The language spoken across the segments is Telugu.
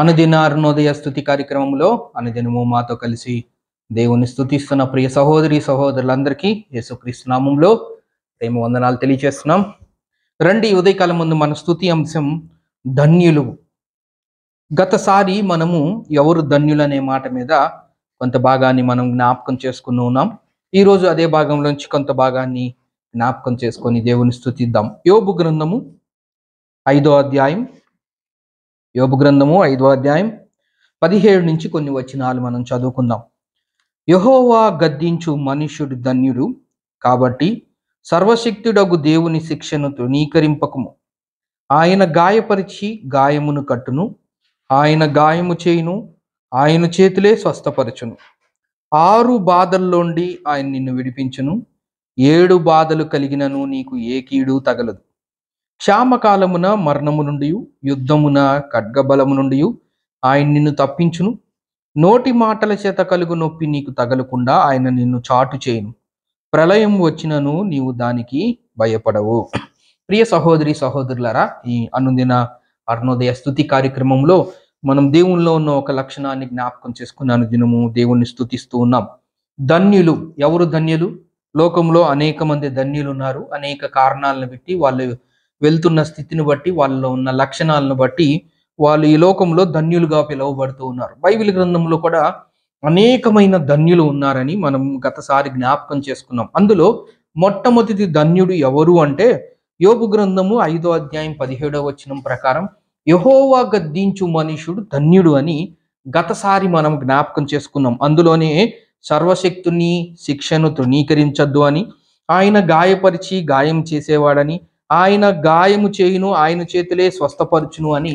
అనుదిన అరుణోదయ స్థుతి కార్యక్రమంలో అనుదినము మాతో కలిసి దేవుని స్థుతిస్తున్న ప్రియ సహోదరి సహోదరులందరికీ యేసుక్రీస్తు నామంలో ప్రేమ వందనాలు తెలియజేస్తున్నాం రండి ఉదయకాలం ముందు మన స్థుతి అంశం ధన్యులు గతసారి మనము ఎవరు ధన్యులనే మాట మీద కొంత భాగాన్ని మనం జ్ఞాపకం చేసుకుని ఉన్నాం ఈరోజు అదే భాగంలోంచి కొంత భాగాన్ని జ్ఞాపకం చేసుకొని దేవుని స్థుతిద్దాం యోగు గ్రంథము ఐదో అధ్యాయం యోబు గ్రంథము ఐదో అధ్యాయం పదిహేడు నుంచి కొన్ని వచ్చినాలు మనం చదువుకుందాం యహోవా గద్దించు మనుష్యుడు ధన్యుడు కాబట్టి సర్వశక్తుడగు దేవుని శిక్షను తృణీకరింపకము ఆయన గాయపరిచి గాయమును కట్టును ఆయన గాయము చేయును ఆయన చేతులే స్వస్థపరచును ఆరు బాధల్లోండి ఆయన నిన్ను విడిపించును ఏడు బాధలు కలిగినను నీకు ఏ కీడు తగలదు క్షామకాలమున మరణము నుండి యుద్ధమున ఖడ్గబలము నుండి ఆయన నిన్ను తప్పించును నోటి మాటల చేత కలుగు నొప్పి నీకు తగలకుండా ఆయన నిన్ను చాటు చేయను ప్రళయం వచ్చినను నీవు దానికి భయపడవు ప్రియ సహోదరి సహోదరులరా ఈ అనుదిన అరుణోదయ స్థుతి కార్యక్రమంలో మనం దేవునిలో ఉన్న ఒక లక్షణాన్ని జ్ఞాపకం చేసుకుని అనుదినము దేవుణ్ణి స్థుతిస్తూ ఉన్నాం ధన్యులు ఎవరు ధన్యులు లోకంలో అనేక మంది ధన్యులు ఉన్నారు అనేక కారణాలను పెట్టి వాళ్ళు వెళ్తున్న స్థితిని బట్టి వాళ్ళలో ఉన్న లక్షణాలను బట్టి వాళ్ళు ఈ లోకంలో ధన్యులుగా పిలువబడుతూ ఉన్నారు బైబిల్ గ్రంథంలో కూడా అనేకమైన ధన్యులు ఉన్నారని మనం గతసారి జ్ఞాపకం చేసుకున్నాం అందులో మొట్టమొదటి ధన్యుడు ఎవరు అంటే యోగు గ్రంథము ఐదో అధ్యాయం పదిహేడో వచనం ప్రకారం యహోవా గద్దించు మనుషుడు ధన్యుడు అని గతసారి మనం జ్ఞాపకం చేసుకున్నాం అందులోనే సర్వశక్తుని శిక్షను తృణీకరించద్దు అని ఆయన గాయపరిచి గాయం చేసేవాడని ఆయన గాయము చేయును ఆయన చేతులే స్వస్థపరచును అని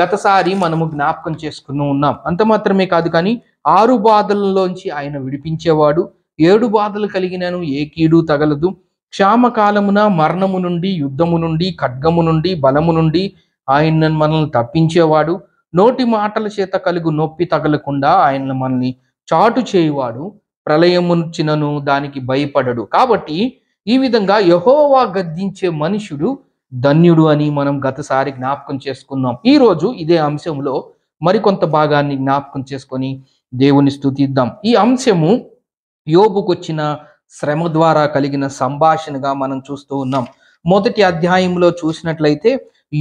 గతసారి మనము జ్ఞాపకం చేసుకుని ఉన్నాం అంత మాత్రమే కాదు కానీ ఆరు బాధలలోంచి ఆయన విడిపించేవాడు ఏడు బాధలు కలిగినను ఏ కీడు తగలదు క్షామకాలమున మరణము నుండి యుద్ధము నుండి ఖడ్గము నుండి బలము నుండి ఆయన మనల్ని తప్పించేవాడు నోటి మాటల చేత కలుగు నొప్పి తగలకుండా ఆయన మనల్ని చాటు చేయువాడు ప్రళయమునుచ్చినను దానికి భయపడడు కాబట్టి ఈ విధంగా యహోవా గద్దించే మనుషుడు ధన్యుడు అని మనం గతసారి జ్ఞాపకం చేసుకున్నాం ఈరోజు ఇదే అంశంలో మరికొంత భాగాన్ని జ్ఞాపకం చేసుకొని దేవుని స్థుతిద్దాం ఈ అంశము యోబుకొచ్చిన శ్రమ ద్వారా కలిగిన సంభాషణగా మనం చూస్తూ ఉన్నాం మొదటి అధ్యాయంలో చూసినట్లయితే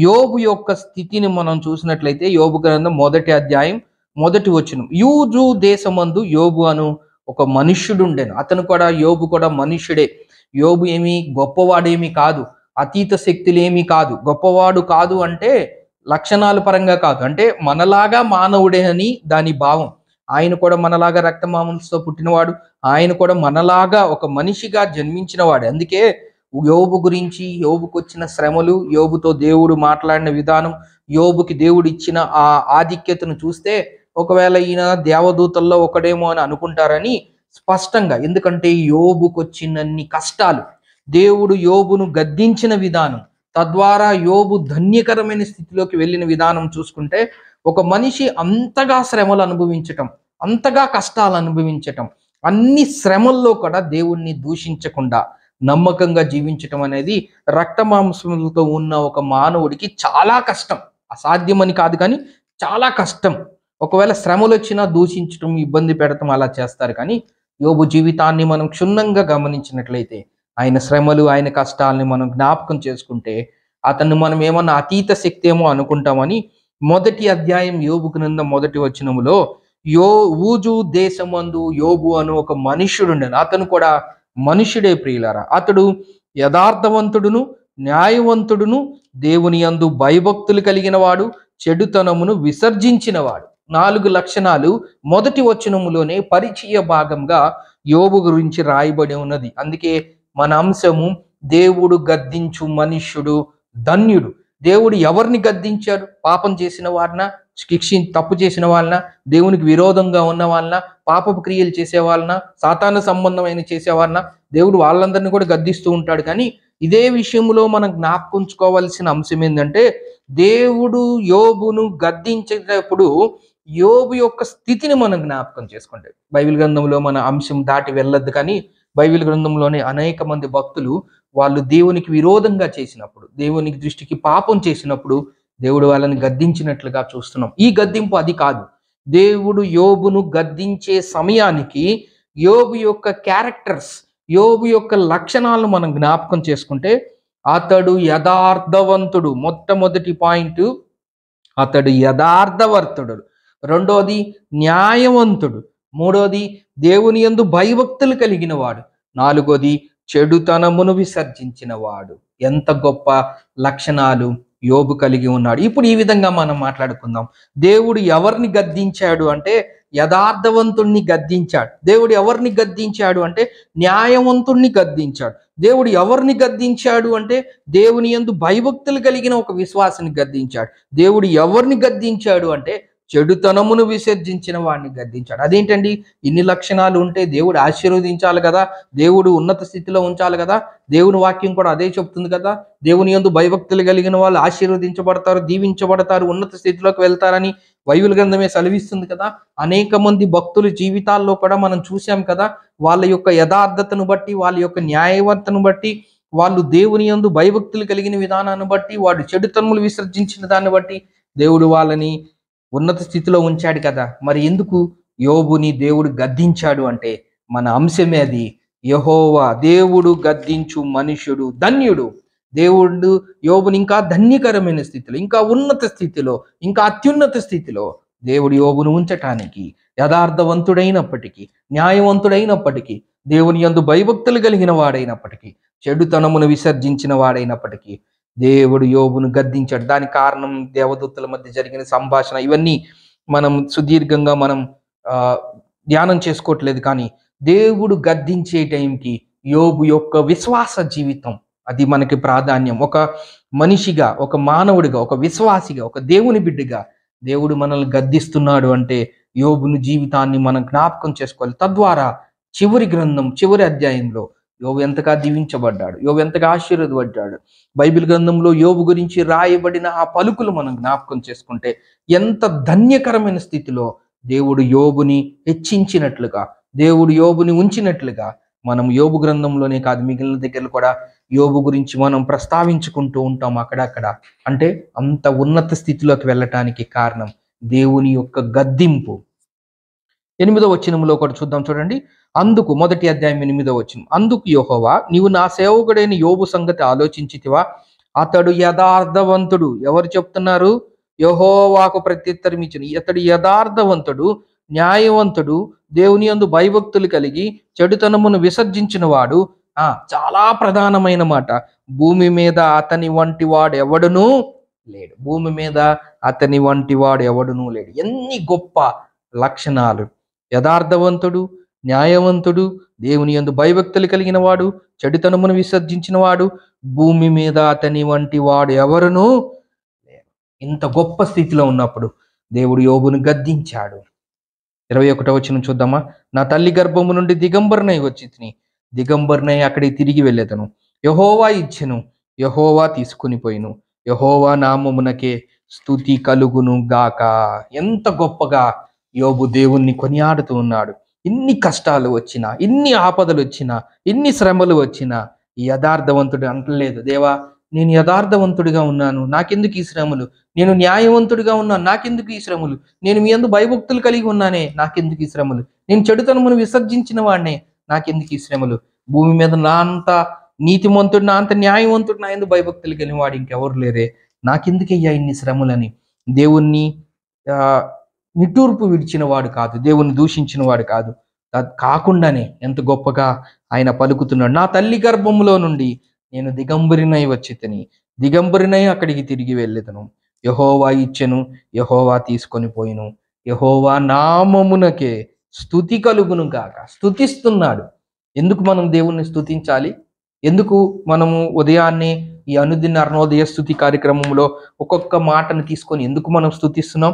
యోబు యొక్క స్థితిని మనం చూసినట్లయితే యోబు గ్రంథం మొదటి అధ్యాయం మొదటి వచ్చిన యూజు దేశమందు యోబు అను ఒక మనుష్యుడు ఉండేను అతను కూడా యోబు కూడా మనుష్యుడే యోబు ఏమి గొప్పవాడేమి కాదు అతీత శక్తులేమీ కాదు గొప్పవాడు కాదు అంటే లక్షణాల పరంగా కాదు అంటే మనలాగా మానవుడే అని దాని భావం ఆయన కూడా మనలాగా రక్త మాంసంతో పుట్టినవాడు ఆయన కూడా మనలాగా ఒక మనిషిగా జన్మించినవాడు అందుకే యోబు గురించి యోబుకు వచ్చిన శ్రమలు యోబుతో దేవుడు మాట్లాడిన విధానం యోబుకి దేవుడు ఇచ్చిన ఆ ఆధిక్యతను చూస్తే ఒకవేళ ఈయన దేవదూతల్లో ఒకడేమో అని అనుకుంటారని స్పష్టంగా ఎందుకంటే యోబుకు వచ్చినన్ని కష్టాలు దేవుడు యోబును గద్దించిన విధానం తద్వారా యోబు ధన్యకరమైన స్థితిలోకి వెళ్ళిన విధానం చూసుకుంటే ఒక మనిషి అంతగా శ్రమలు అనుభవించటం అంతగా కష్టాలు అనుభవించటం అన్ని శ్రమల్లో కూడా దేవుణ్ణి దూషించకుండా నమ్మకంగా జీవించటం అనేది రక్తమాంసములతో ఉన్న ఒక మానవుడికి చాలా కష్టం అసాధ్యమని కాదు కానీ చాలా కష్టం ఒకవేళ శ్రమలు వచ్చినా దూషించటం ఇబ్బంది పెడటం అలా చేస్తారు కానీ యోబు జీవితాన్ని మనం క్షుణ్ణంగా గమనించినట్లయితే ఆయన శ్రమలు ఆయన కష్టాలని మనం జ్ఞాపకం చేసుకుంటే అతన్ని మనం ఏమన్నా అతీత శక్తి ఏమో అనుకుంటామని మొదటి అధ్యాయం యోబుకు నింద మొదటి వచనములో యో ఊజు దేశమందు యోబు అను ఒక మనుష్యుడు అతను కూడా మనుష్యుడే ప్రియులారా అతడు యథార్థవంతుడును న్యాయవంతుడును దేవుని అందు భయభక్తులు కలిగిన వాడు చెడుతనమును విసర్జించినవాడు నాలుగు లక్షణాలు మొదటి వచనములోనే పరిచయ భాగంగా యోబు గురించి రాయబడి ఉన్నది అందుకే మన అంశము దేవుడు గద్దించు మనుష్యుడు ధన్యుడు దేవుడు ఎవరిని గద్దించాడు పాపం చేసిన వారిన శిక్షి తప్పు చేసిన వాళ్ళన దేవునికి విరోధంగా ఉన్న వాళ్ళన పాపపు క్రియలు చేసే వాళ్ళన సాతాన సంబంధమైన చేసే వాళ్ళన దేవుడు వాళ్ళందరినీ కూడా గద్దిస్తూ ఉంటాడు కానీ ఇదే విషయంలో మనం జ్ఞాపకం అంశం ఏంటంటే దేవుడు యోబును గద్దించేటప్పుడు యోబు యొక్క స్థితిని మనం జ్ఞాపకం చేసుకుంటే బైబిల్ గ్రంథంలో మన అంశం దాటి వెళ్ళొద్దు కానీ బైబిల్ గ్రంథంలోనే అనేక మంది భక్తులు వాళ్ళు దేవునికి విరోధంగా చేసినప్పుడు దేవునికి దృష్టికి పాపం చేసినప్పుడు దేవుడు వాళ్ళని గద్దించినట్లుగా చూస్తున్నాం ఈ గద్దింపు అది కాదు దేవుడు యోబును గద్దించే సమయానికి యోబు యొక్క క్యారెక్టర్స్ యోబు యొక్క లక్షణాలను మనం జ్ఞాపకం చేసుకుంటే అతడు యథార్థవంతుడు మొట్టమొదటి పాయింట్ అతడు యథార్థవర్తుడు రెండోది న్యాయవంతుడు మూడోది దేవుని ఎందు భయభక్తులు కలిగిన వాడు నాలుగోది చెడుతనమును విసర్జించిన వాడు ఎంత గొప్ప లక్షణాలు యోబు కలిగి ఉన్నాడు ఇప్పుడు ఈ విధంగా మనం మాట్లాడుకుందాం దేవుడు ఎవరిని గద్దించాడు అంటే యథార్థవంతుణ్ణి గద్దించాడు దేవుడు ఎవరిని గద్దించాడు అంటే న్యాయవంతుణ్ణి గద్దించాడు దేవుడు ఎవరిని గద్దించాడు అంటే దేవుని ఎందు భయభక్తులు కలిగిన ఒక విశ్వాసాన్ని గద్దించాడు దేవుడు ఎవరిని గద్దించాడు అంటే చెడుతనమును విసర్జించిన వాడిని గద్దించాడు అదేంటండి ఇన్ని లక్షణాలు ఉంటే దేవుడు ఆశీర్వదించాలి కదా దేవుడు ఉన్నత స్థితిలో ఉంచాలి కదా దేవుని వాక్యం కూడా అదే చెప్తుంది కదా దేవుని ఎందు భయభక్తులు కలిగిన వాళ్ళు ఆశీర్వదించబడతారు దీవించబడతారు ఉన్నత స్థితిలోకి వెళ్తారని వైవుల గ్రంథమే సెలవిస్తుంది కదా అనేక మంది భక్తుల జీవితాల్లో కూడా మనం చూసాం కదా వాళ్ళ యొక్క యథార్థతను బట్టి వాళ్ళ యొక్క న్యాయవర్తను బట్టి వాళ్ళు దేవుని యందు భయభక్తులు కలిగిన విధానాన్ని బట్టి వాడు చెడుతనములు విసర్జించిన దాన్ని బట్టి దేవుడు వాళ్ళని ఉన్నత స్థితిలో ఉంచాడు కదా మరి ఎందుకు యోబుని దేవుడు గద్దించాడు అంటే మన అంశమే అది యహోవా దేవుడు గద్దించు మనుషుడు ధన్యుడు దేవుడు యోబుని ఇంకా ధన్యకరమైన స్థితిలో ఇంకా ఉన్నత స్థితిలో ఇంకా అత్యున్నత స్థితిలో దేవుడు యోగును ఉంచటానికి యథార్థవంతుడైనప్పటికీ న్యాయవంతుడైనప్పటికీ దేవుని యందు భయభక్తులు కలిగిన వాడైనప్పటికీ చెడుతనమును విసర్జించిన వాడైనప్పటికీ దేవుడు యోబును గద్దించాడు దానికి కారణం దేవదూతల మధ్య జరిగిన సంభాషణ ఇవన్నీ మనం సుదీర్ఘంగా మనం ధ్యానం చేసుకోవట్లేదు కానీ దేవుడు గద్దించే టైంకి యోబు యొక్క విశ్వాస జీవితం అది మనకి ప్రాధాన్యం ఒక మనిషిగా ఒక మానవుడిగా ఒక విశ్వాసిగా ఒక దేవుని బిడ్డగా దేవుడు మనల్ని గద్దిస్తున్నాడు అంటే యోబుని జీవితాన్ని మనం జ్ఞాపకం చేసుకోవాలి తద్వారా చివరి గ్రంథం చివరి అధ్యాయంలో యోగు ఎంతగా దీవించబడ్డాడు యోగు ఎంతగా ఆశీర్వదపడ్డాడు బైబిల్ గ్రంథంలో యోగు గురించి రాయబడిన ఆ పలుకులు మనం జ్ఞాపకం చేసుకుంటే ఎంత ధన్యకరమైన స్థితిలో దేవుడు యోబుని హెచ్చించినట్లుగా దేవుడు యోబుని ఉంచినట్లుగా మనం యోబు గ్రంథంలోనే కాదు మిగిలిన దగ్గర కూడా యోబు గురించి మనం ప్రస్తావించుకుంటూ ఉంటాం అక్కడక్కడ అంటే అంత ఉన్నత స్థితిలోకి వెళ్ళటానికి కారణం దేవుని యొక్క గద్దింపు ఎనిమిదో వచ్చినంలో కూడా చూద్దాం చూడండి అందుకు మొదటి అధ్యాయం ఎనిమిదో వచ్చింది అందుకు యోహోవా నీవు నా సేవకుడైన యోబు సంగతి ఆలోచించితివా అతడు యథార్థవంతుడు ఎవరు చెప్తున్నారు యహోవాకు ప్రత్యుత్తరం ఇచ్చిన అతడు యథార్థవంతుడు న్యాయవంతుడు దేవుని అందు భయభక్తులు కలిగి చెడుతనమును విసర్జించిన వాడు ఆ చాలా ప్రధానమైన మాట భూమి మీద అతని వంటి వాడు ఎవడునూ లేడు భూమి మీద అతని వంటి వాడు ఎవడునూ లేడు ఎన్ని గొప్ప లక్షణాలు యథార్థవంతుడు న్యాయవంతుడు దేవుని ఎందు భయభక్తులు కలిగిన వాడు చెడుతనమును విసర్జించిన వాడు భూమి మీద అతని వంటి వాడు ఎవరును ఇంత గొప్ప స్థితిలో ఉన్నప్పుడు దేవుడు యోగును గద్దించాడు ఇరవై ఒకటో వచ్చిన చూద్దామా నా తల్లి గర్భము నుండి దిగంబరనై వచ్చి తిని దిగంబరనై అక్కడికి తిరిగి వెళ్ళేదను యహోవా ఇచ్చెను యహోవా తీసుకుని పోయిను యహోవా నామమునకే స్థుతి కలుగును గాక ఎంత గొప్పగా యోబు దేవుణ్ణి కొనియాడుతూ ఉన్నాడు ఇన్ని కష్టాలు వచ్చినా ఇన్ని ఆపదలు వచ్చినా ఇన్ని శ్రమలు వచ్చినా యథార్థవంతుడు అంటలేదు దేవా నేను యథార్థవంతుడిగా ఉన్నాను నాకెందుకు ఈ శ్రమలు నేను న్యాయవంతుడిగా ఉన్నాను నాకెందుకు ఈ శ్రమలు నేను మీ అందు భయభక్తులు కలిగి ఉన్నానే నాకెందుకు ఈ శ్రమలు నేను చెడుతనమును విసర్జించిన వాడినే నాకెందుకు ఈ శ్రమలు భూమి మీద నా అంత నీతిమంతుడు నా అంత న్యాయవంతుడు నా ఎందుకు భయభక్తులు కలిగిన వాడు ఇంకెవరు లేరే నాకెందుకయ్యా ఇన్ని శ్రమలని దేవుణ్ణి నిట్టూర్పు వాడు కాదు దేవుణ్ణి దూషించిన వాడు కాదు కాకుండానే ఎంత గొప్పగా ఆయన పలుకుతున్నాడు నా తల్లి గర్భములో నుండి నేను దిగంబరినై వచ్చి తిని దిగంబరినై అక్కడికి తిరిగి వెళ్ళేదను యహోవా ఇచ్చెను యహోవా తీసుకొని పోయిను యహోవా నామమునకే స్థుతి కలుగును కాక స్థుతిస్తున్నాడు ఎందుకు మనం దేవుణ్ణి స్థుతించాలి ఎందుకు మనము ఉదయాన్నే ఈ అనుదిన అర్ణోదయ స్థుతి కార్యక్రమంలో ఒక్కొక్క మాటను తీసుకొని ఎందుకు మనం స్థుతిస్తున్నాం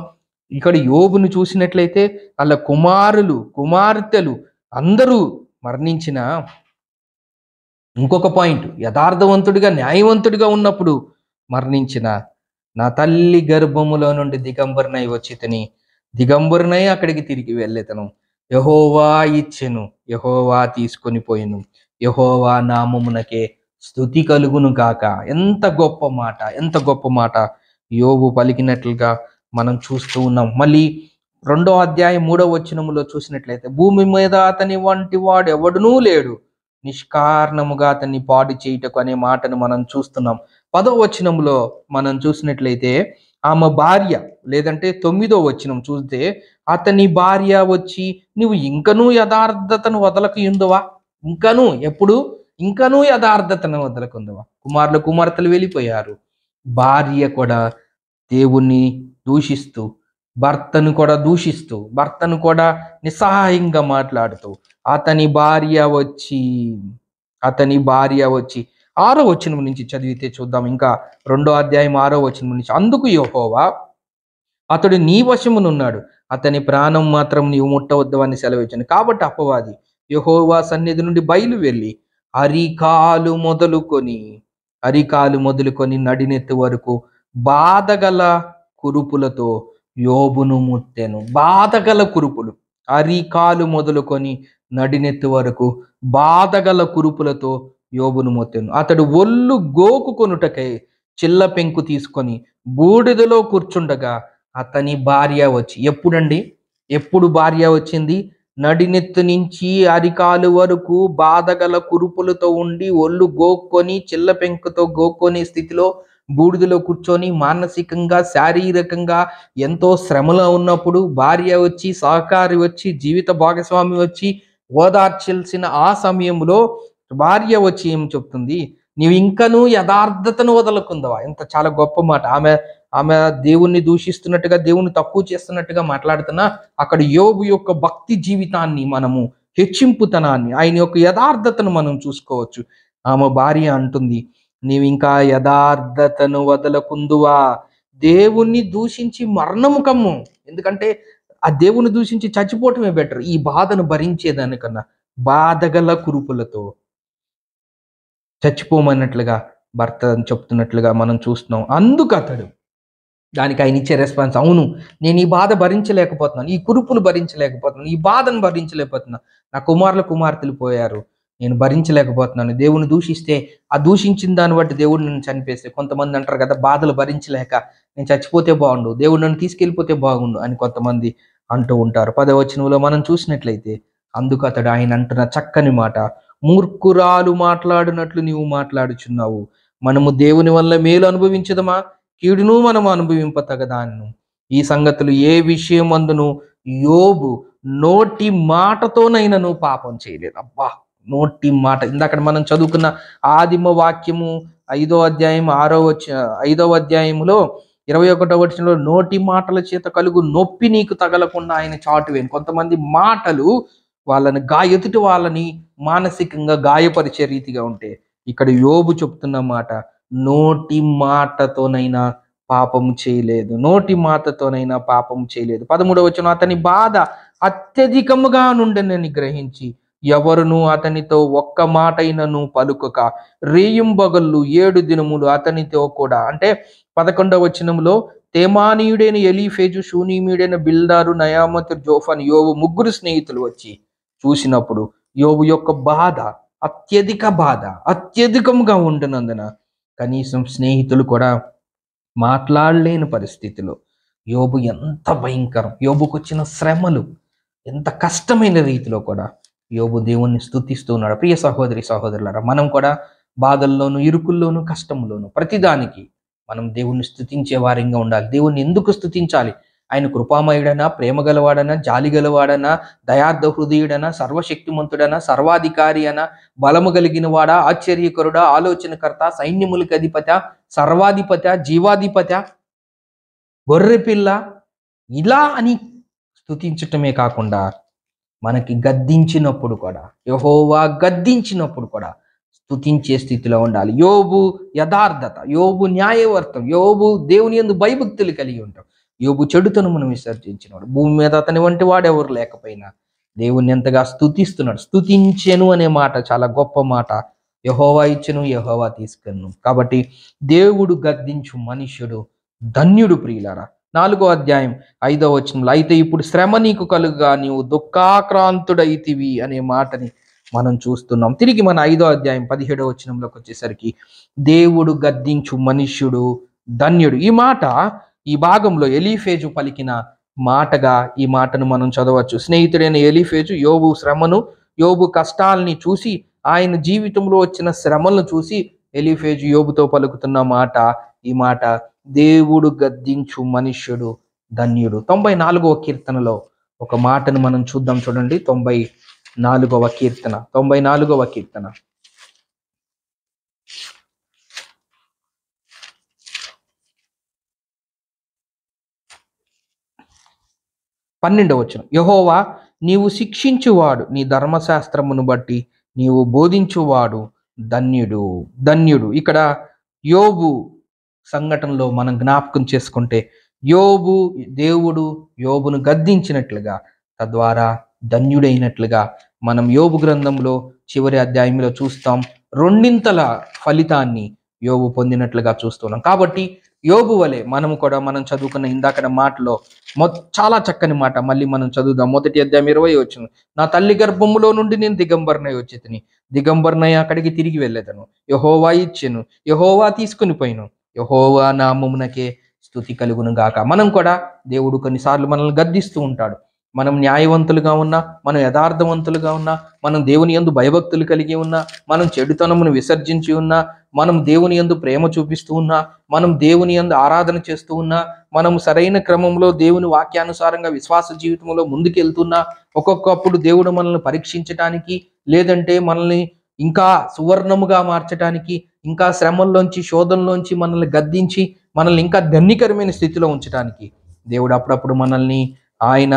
ఇక్కడ యోబును చూసినట్లయితే వాళ్ళ కుమారులు కుమార్తెలు అందరూ మరణించిన ఇంకొక పాయింట్ యథార్థవంతుడిగా న్యాయవంతుడిగా ఉన్నప్పుడు మరణించిన నా తల్లి గర్భములో నుండి దిగంబరినై వచ్చి తిని దిగంబరినై అక్కడికి తిరిగి వెళ్ళేతను యహోవా ఇచ్చెను యహోవా తీసుకొని పోయిను యహోవా నామమునకే స్థుతి కలుగును గాక ఎంత గొప్ప మాట ఎంత గొప్ప మాట యోగు పలికినట్లుగా మనం చూస్తూ ఉన్నాం మళ్ళీ రెండో అధ్యాయం మూడో వచనములో చూసినట్లయితే భూమి మీద అతని వంటి వాడు ఎవడునూ లేడు నిష్కారణముగా అతన్ని పాడు చేయుటకు అనే మాటను మనం చూస్తున్నాం పదో వచనంలో మనం చూసినట్లయితే ఆమె భార్య లేదంటే తొమ్మిదో వచనం చూస్తే అతని భార్య వచ్చి నువ్వు ఇంకనూ యథార్థతను వదలకు ఎందువా ఇంకనూ ఎప్పుడు ఇంకనూ యథార్థతను వదలకుందవా కుమారులు కుమార్తెలు వెళ్ళిపోయారు భార్య కూడా దేవుణ్ణి దూషిస్తూ భర్తను కూడా దూషిస్తూ భర్తను కూడా నిస్సహాయంగా మాట్లాడుతూ అతని భార్య వచ్చి అతని భార్య వచ్చి ఆరో వచనం నుంచి చదివితే చూద్దాం ఇంకా రెండో అధ్యాయం ఆరో వచనం నుంచి అందుకు యోహోవా అతడు నీ వశమునున్నాడు అతని ప్రాణం మాత్రం నీవు ముట్టవద్దు అని సెలవిచ్చాను కాబట్టి అపవాది యహోవా సన్నిధి నుండి బయలు వెళ్ళి అరికాలు మొదలుకొని అరికాలు మొదలుకొని నడినెత్తు వరకు బాధగల కురుపులతో యోబును ముట్టెను బాధగల కురుపులు అరికాలు మొదలుకొని నడినెత్తు వరకు బాధగల కురుపులతో యోబును మొత్తెను అతడు ఒళ్ళు గోకుకొనుటకై చిల్ల పెంకు తీసుకొని బూడిదలో కూర్చుండగా అతని భార్య వచ్చి ఎప్పుడండి ఎప్పుడు భార్య వచ్చింది నడినెత్తు నుంచి అరికాలు వరకు బాధగల కురుపులతో ఉండి ఒళ్ళు గోక్కొని చిల్ల పెంకుతో గోక్కొని స్థితిలో బూడిదలో కూర్చొని మానసికంగా శారీరకంగా ఎంతో శ్రమలో ఉన్నప్పుడు భార్య వచ్చి సహకారి వచ్చి జీవిత భాగస్వామి వచ్చి ఓదార్చాల్సిన ఆ సమయంలో భార్య వచ్చి ఏం చెప్తుంది నీవు ఇంకనూ యథార్థతను వదలకుందవా ఇంత చాలా గొప్ప మాట ఆమె ఆమె దేవుణ్ణి దూషిస్తున్నట్టుగా దేవుణ్ణి తక్కువ చేస్తున్నట్టుగా మాట్లాడుతున్నా అక్కడ యోగు యొక్క భక్తి జీవితాన్ని మనము హెచ్చింపుతనాన్ని ఆయన యొక్క యథార్థతను మనం చూసుకోవచ్చు ఆమె భార్య అంటుంది ఇంకా యథార్థతను వదలకుందువా దేవుణ్ణి దూషించి మరణము కమ్ము ఎందుకంటే ఆ దేవుని దూషించి చచ్చిపోవటమే బెటర్ ఈ బాధను భరించేదానికన్నా బాధగల కురుపులతో చచ్చిపోమన్నట్లుగా భర్త అని చెప్తున్నట్లుగా మనం చూస్తున్నాం అందుకు అతడు దానికి ఆయన ఇచ్చే రెస్పాన్స్ అవును నేను ఈ బాధ భరించలేకపోతున్నాను ఈ కురుపును భరించలేకపోతున్నాను ఈ బాధను భరించలేకపోతున్నాను నా కుమారుల కుమార్తెలు పోయారు నేను భరించలేకపోతున్నాను దేవుని దూషిస్తే ఆ దూషించిన దాన్ని బట్టి దేవుడు నన్ను చనిపేస్తే కొంతమంది అంటారు కదా బాధలు భరించలేక నేను చచ్చిపోతే బాగుండు దేవుడు నన్ను తీసుకెళ్ళిపోతే బాగుండు అని కొంతమంది అంటూ ఉంటారు పదవచనంలో మనం చూసినట్లయితే అందుకు అతడు ఆయన అంటున్న చక్కని మాట మూర్ఖురాలు మాట్లాడినట్లు నీవు మాట్లాడుచున్నావు మనము దేవుని వల్ల మేలు అనుభవించదమా కీడును మనము అనుభవింపతగదాను ఈ సంగతులు ఏ విషయం అందును యోబు నోటి మాటతోనైనను పాపం చేయలేదు అబ్బా నోటి మాట ఇందాక మనం చదువుకున్న ఆదిమ వాక్యము ఐదో అధ్యాయం ఆరో వచ్చ ఐదవ అధ్యాయంలో ఇరవై ఒకటో వచ్చినలో నోటి మాటల చేత కలుగు నొప్పి నీకు తగలకుండా ఆయన చాటువేను కొంతమంది మాటలు వాళ్ళని గా ఎదుటి వాళ్ళని మానసికంగా గాయపరిచే రీతిగా ఉంటే ఇక్కడ యోబు చెప్తున్న మాట నోటి మాటతోనైనా పాపము చేయలేదు నోటి మాటతోనైనా పాపము చేయలేదు పదమూడవ వచ్చిన అతని బాధ అత్యధికముగా నేను గ్రహించి ఎవరును అతనితో ఒక్క మాటైనను పలుకక రేయింబగళ్ళు ఏడు దినములు అతనితో కూడా అంటే పదకొండవ వచనంలో తేమానీయుడైన ఎలీఫేజు శూనీమీడైన బిల్దారు నయామతి జోఫన్ యోవు ముగ్గురు స్నేహితులు వచ్చి చూసినప్పుడు యోవు యొక్క బాధ అత్యధిక బాధ అత్యధికంగా ఉండినందున కనీసం స్నేహితులు కూడా మాట్లాడలేని పరిస్థితిలో యోబు ఎంత భయంకరం యోబుకు వచ్చిన శ్రమలు ఎంత కష్టమైన రీతిలో కూడా యోబు దేవుణ్ణి స్థుతిస్తూ ఉన్నాడు ప్రియ సహోదరి సహోదరులారా మనం కూడా బాధల్లోనూ ఇరుకుల్లోనూ కష్టంలోను ప్రతిదానికి మనం దేవుణ్ణి స్థుతించే వారంగా ఉండాలి దేవుణ్ణి ఎందుకు స్థుతించాలి ఆయన కృపామయుడనా ప్రేమ గలవాడనా జాలి గలవాడనా దయార్థ హృదయుడనా సర్వశక్తిమంతుడనా సర్వాధికారి అనా బలము కలిగిన వాడా ఆశ్చర్యకరుడా ఆలోచనకర్త సైన్యములకి అధిపత సర్వాధిపత జీవాధిపత గొర్రెపిల్ల ఇలా అని స్థుతించటమే కాకుండా మనకి గద్దించినప్పుడు కూడా యహోవా గద్దించినప్పుడు కూడా స్థుతించే స్థితిలో ఉండాలి యోబు యథార్థత యోబు న్యాయవర్తం యోబు దేవుని ఎందు భయభక్తులు కలిగి ఉంటాం యోబు మనం విసర్జించినాడు భూమి మీద అతని వంటి వాడెవరు లేకపోయినా దేవుణ్ణి ఎంతగా స్థుతిస్తున్నాడు స్థుతించెను అనే మాట చాలా గొప్ప మాట యహోవా ఇచ్చను యహోవా తీసుకెను కాబట్టి దేవుడు గద్దించు మనుష్యుడు ధన్యుడు ప్రియులారా నాలుగో అధ్యాయం ఐదో వచనంలో అయితే ఇప్పుడు శ్రమ నీకు కలుగుగా నీవు దుఃఖాక్రాంతుడైతివి అనే మాటని మనం చూస్తున్నాం తిరిగి మన ఐదో అధ్యాయం పదిహేడో వచనంలోకి వచ్చేసరికి దేవుడు గద్దించు మనుష్యుడు ధన్యుడు ఈ మాట ఈ భాగంలో ఎలీఫేజు పలికిన మాటగా ఈ మాటను మనం చదవచ్చు స్నేహితుడైన ఎలీఫేజు యోబు శ్రమను యోబు కష్టాలని చూసి ఆయన జీవితంలో వచ్చిన శ్రమలను చూసి ఎలీఫేజు యోబుతో పలుకుతున్న మాట ఈ మాట దేవుడు గద్దించు మనుష్యుడు ధన్యుడు తొంభై నాలుగవ కీర్తనలో ఒక మాటను మనం చూద్దాం చూడండి తొంభై నాలుగవ కీర్తన తొంభై నాలుగవ కీర్తన పన్నెండవ యహోవా నీవు శిక్షించువాడు నీ ధర్మశాస్త్రమును బట్టి నీవు బోధించువాడు ధన్యుడు ధన్యుడు ఇక్కడ యోబు సంఘటనలో మనం జ్ఞాపకం చేసుకుంటే యోబు దేవుడు యోబును గద్దించినట్లుగా తద్వారా ధన్యుడైనట్లుగా మనం యోబు గ్రంథంలో చివరి అధ్యాయంలో చూస్తాం రెండింతల ఫలితాన్ని యోబు పొందినట్లుగా చూస్తున్నాం కాబట్టి యోబు వలె మనము కూడా మనం చదువుకున్న ఇందాకడ మాటలో మొ చాలా చక్కని మాట మళ్ళీ మనం చదువుదాం మొదటి అధ్యాయం ఇరవై వచ్చింది నా తల్లి గర్భములో నుండి నేను దిగంబర్నయ్య వచ్చేతిని దిగంబర్నయ్య అక్కడికి తిరిగి వెళ్ళేదను యహోవా ఇచ్చాను యహోవా తీసుకుని పోయిను యహోవా నామమునకే స్థుతి కలుగును గాక మనం కూడా దేవుడు కొన్నిసార్లు మనల్ని గద్దిస్తూ ఉంటాడు మనం న్యాయవంతులుగా ఉన్నా మనం యథార్థవంతులుగా ఉన్నా మనం దేవుని ఎందు భయభక్తులు కలిగి ఉన్నా మనం చెడుతనమును విసర్జించి ఉన్నా మనం దేవుని ఎందు ప్రేమ చూపిస్తూ ఉన్నా మనం దేవుని ఎందు ఆరాధన చేస్తూ ఉన్నా మనం సరైన క్రమంలో దేవుని వాక్యానుసారంగా విశ్వాస జీవితంలో ముందుకెళ్తున్నా ఒక్కొక్కప్పుడు దేవుడు మనల్ని పరీక్షించటానికి లేదంటే మనల్ని ఇంకా సువర్ణముగా మార్చటానికి ఇంకా శ్రమల్లోంచి శోధంలోంచి మనల్ని గద్దించి మనల్ని ఇంకా ధన్యకరమైన స్థితిలో ఉంచడానికి దేవుడు అప్పుడప్పుడు మనల్ని ఆయన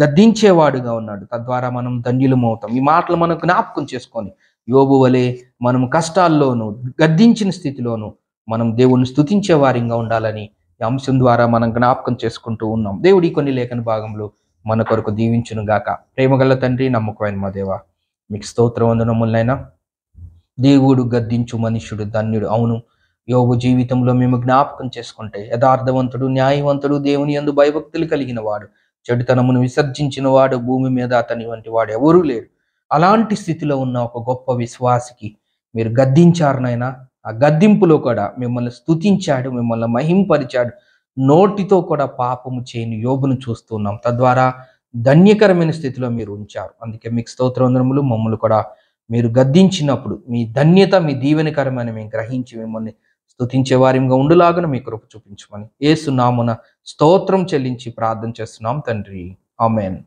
గద్దించేవాడుగా ఉన్నాడు తద్వారా మనం ధన్యులం అవుతాం ఈ మాటలు మనం జ్ఞాపకం చేసుకొని యోబు వలె మనం కష్టాల్లోనూ గద్దించిన స్థితిలోనూ మనం దేవుణ్ణి స్థుతించే వారిగా ఉండాలని ఈ అంశం ద్వారా మనం జ్ఞాపకం చేసుకుంటూ ఉన్నాం దేవుడి కొన్ని లేఖన భాగంలో మన కొరకు దీవించును గాక ప్రేమగల తండ్రి నమ్మకమైన మా దేవ మీకు స్తోత్ర వందనములైనా దేవుడు గద్దించు మనుష్యుడు ధన్యుడు అవును యోగు జీవితంలో మేము జ్ఞాపకం చేసుకుంటే యథార్థవంతుడు న్యాయవంతుడు దేవుని ఎందు భయభక్తులు కలిగిన వాడు చెడుతనమును విసర్జించిన వాడు భూమి మీద అతని వంటి వాడు ఎవరూ లేరు అలాంటి స్థితిలో ఉన్న ఒక గొప్ప విశ్వాసికి మీరు గద్దించారనైనా ఆ గద్దింపులో కూడా మిమ్మల్ని స్తుతించాడు మిమ్మల్ని మహింపరిచాడు నోటితో కూడా పాపము చేయని యోగును చూస్తున్నాం తద్వారా ధన్యకరమైన స్థితిలో మీరు ఉంచారు అందుకే మీకు స్తోత్రవందనములు మమ్మల్ని కూడా మీరు గద్దించినప్పుడు మీ ధన్యత మీ దీవెనకరమని మేము గ్రహించి మిమ్మల్ని స్తుతించే వారిగా ఉండులాగను మీ కృప చూపించమని ఏసునామున స్తోత్రం చెల్లించి ప్రార్థన చేస్తున్నాం తండ్రి ఆమెన్